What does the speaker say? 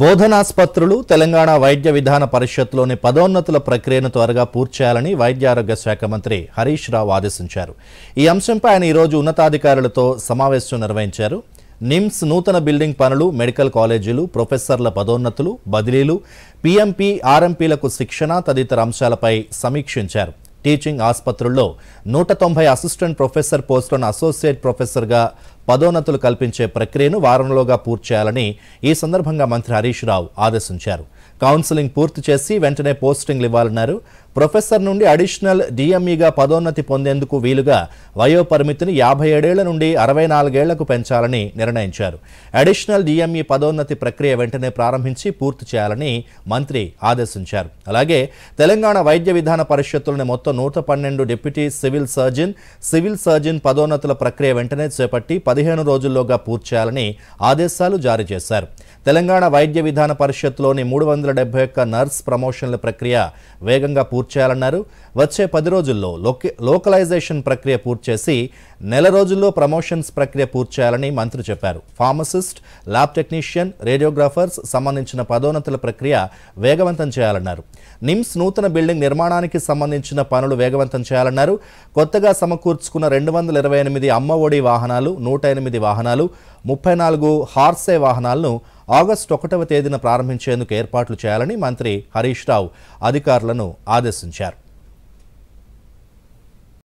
బోధనాస్పత్రులు తెలంగాణ వైద్య విధాన పరిషత్లోని పదోన్నతుల ప్రక్రియను త్వరగా పూర్తి చేయాలని వైద్యారోగ్య శాఖ మంత్రి హరీష్ రావు ఆదేశించారు ఈ అంశంపై ఆయన ఈరోజు ఉన్నతాధికారులతో సమావేశం నిర్వహించారు నిమ్స్ నూతన బిల్డింగ్ పనులు మెడికల్ కాలేజీలు ప్రొఫెసర్ల పదోన్నతులు బదిలీలు పీఎంపీ ఆర్ఎంపీలకు శిక్షణ తదితర అంశాలపై సమీక్షించారు టీచింగ్ ఆసుపత్రుల్లో నూట తొంభై అసిస్టెంట్ ప్రొఫెసర్ పోస్టులను అసోసియేట్ ప్రొఫెసర్గా పదోన్నతులు కల్పించే ప్రక్రియను వారంలోగా పూర్తి చేయాలని ఈ సందర్భంగా మంత్రి హరీష్ రావు ఆదేశించారు కౌన్సిలింగ్ పూర్తి చేసి వెంటనే పోస్టింగ్లు ఇవ్వాలన్నారు ప్రొఫెసర్ నుండి అడిషనల్ డిఎంఈగా పదోన్నతి పొందేందుకు వీలుగా వయో పరిమితిని యాభై ఏడేళ్ల నుండి అరవై నాలుగేళ్లకు పెంచాలని నిర్ణయించారు అడిషనల్ డిఎంఈ పదోన్నతి ప్రక్రియ వెంటనే ప్రారంభించి పూర్తి చేయాలని మంత్రి ఆదేశించారు అలాగే తెలంగాణ వైద్య విధాన పరిషత్తులను మొత్తం నూట పన్నెండు deputy civil surgeon civil surgeon పదోన్నతుల ప్రక్రియ వెంటనే చేపట్టి పది పదిహేను రోజుల్లోగా పూర్తి చేయాలని ఆదేశాలు జారీ చేశారు తెలంగాణ వైద్య విధాన పరిషత్లోని మూడు వందల డెబ్బై ఒక్క నర్స్ ప్రమోషన్ల ప్రక్రియ వేగంగా పూర్తి చేయాలన్నారు వచ్చే పది రోజుల్లో లోకలైజేషన్ ప్రక్రియ పూర్తి చేసి నెల రోజుల్లో ప్రమోషన్స్ ప్రక్రియ పూర్తి చేయాలని మంత్రి చెప్పారు ఫార్మసిస్ట్ ల్యాబ్ టెక్నీషియన్ రేడియోగ్రాఫర్స్ సంబంధించిన పదోన్నతుల ప్రక్రియ వేగవంతం చేయాలన్నారు నిమ్స్ నూతన బిల్డింగ్ నిర్మాణానికి సంబంధించిన పనులు వేగవంతం చేయాలన్నారు కొత్తగా సమకూర్చుకున్న రెండు వందల ఇరవై ఎనిమిది అమ్మఒడి వాహనాలు నూట ఎనిమిది వాహనాలు ముప్పై నాలుగు హార్సే వాహనాలను ఆగస్టు ఒకటవ తేదీన ప్రారంభించేందుకు ఏర్పాట్లు చేయాలని మంత్రి హరీష్ రావు అధికారులను ఆదేశించారు